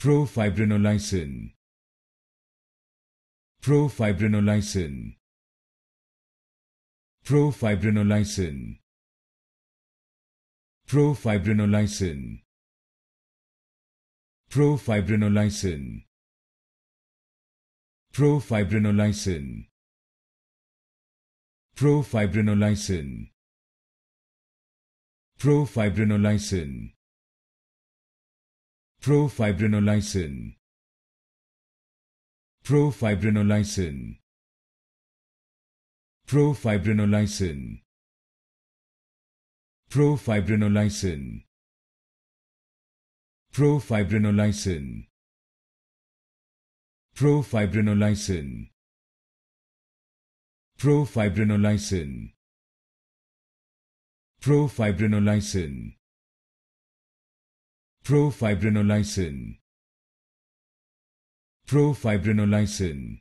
Profibrinolysin. Profibrinolysin. Profibrinolysin. Profibrinolysin. Profibrinolysin. Profibrinolysin. Profibrinolysin. Profibrinolysin. Profibrinolysin. Profibrinolysin. Profibrinolysin. Profibrinolysin. Profibrinolysin. Profibrinolysin. Profibrinolysin. Profibrinolysin. Profibrinolysin. Profibrinolysin.